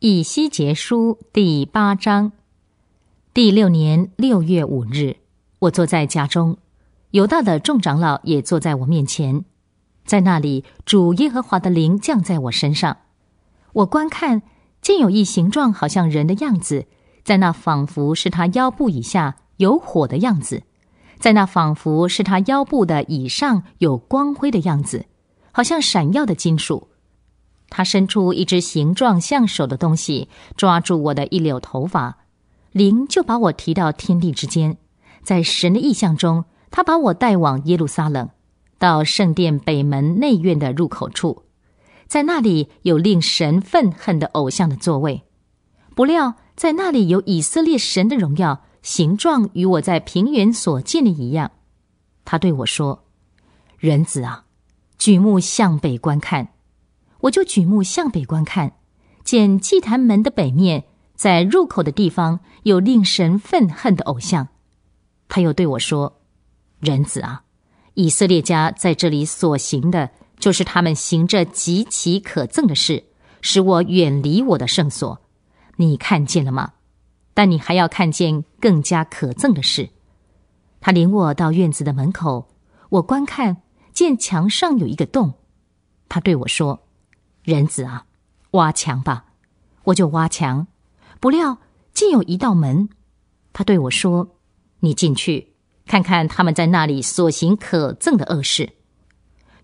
以西结书第八章，第六年六月五日，我坐在家中，犹大的众长老也坐在我面前，在那里，主耶和华的灵降在我身上。我观看，见有一形状好像人的样子，在那仿佛是他腰部以下有火的样子，在那仿佛是他腰部的以上有光辉的样子，好像闪耀的金属。他伸出一只形状像手的东西，抓住我的一绺头发，灵就把我提到天地之间，在神的意象中，他把我带往耶路撒冷，到圣殿北门内院的入口处，在那里有令神愤恨的偶像的座位。不料，在那里有以色列神的荣耀，形状与我在平原所见的一样。他对我说：“人子啊，举目向北观看。”我就举目向北观看，见祭坛门的北面，在入口的地方有令神愤恨的偶像。他又对我说：“人子啊，以色列家在这里所行的，就是他们行着极其可憎的事，使我远离我的圣所。你看见了吗？但你还要看见更加可憎的事。”他领我到院子的门口，我观看，见墙上有一个洞。他对我说。人子啊，挖墙吧，我就挖墙。不料竟有一道门，他对我说：“你进去看看他们在那里所行可憎的恶事。”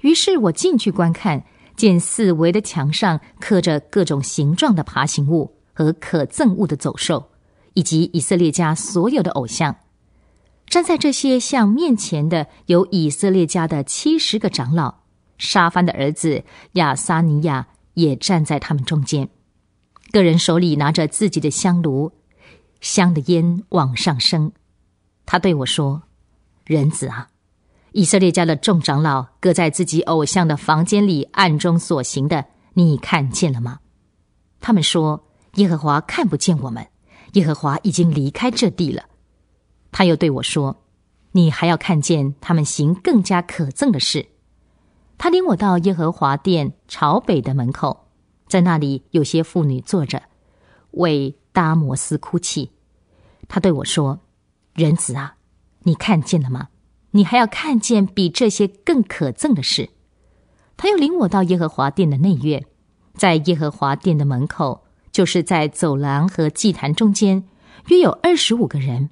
于是我进去观看，见四围的墙上刻着各种形状的爬行物和可憎物的走兽，以及以色列家所有的偶像。站在这些像面前的有以色列家的七十个长老。沙帆的儿子亚撒尼亚也站在他们中间，各人手里拿着自己的香炉，香的烟往上升。他对我说：“人子啊，以色列家的众长老各在自己偶像的房间里暗中所行的，你看见了吗？他们说耶和华看不见我们，耶和华已经离开这地了。”他又对我说：“你还要看见他们行更加可憎的事。”他领我到耶和华殿朝北的门口，在那里有些妇女坐着，为达摩斯哭泣。他对我说：“仁子啊，你看见了吗？你还要看见比这些更可憎的事。”他又领我到耶和华殿的内院，在耶和华殿的门口，就是在走廊和祭坛中间，约有二十五个人，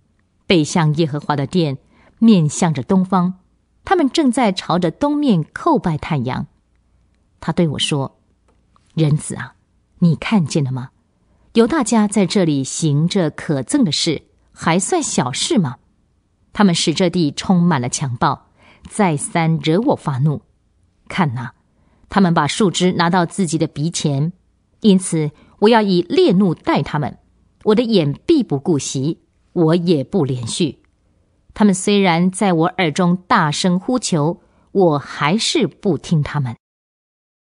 背向耶和华的殿，面向着东方。他们正在朝着东面叩拜太阳，他对我说：“仁子啊，你看见了吗？有大家在这里行着可憎的事，还算小事吗？他们使这地充满了强暴，再三惹我发怒。看呐，他们把树枝拿到自己的鼻前，因此我要以烈怒待他们。我的眼必不顾惜，我也不连续。”他们虽然在我耳中大声呼求，我还是不听他们。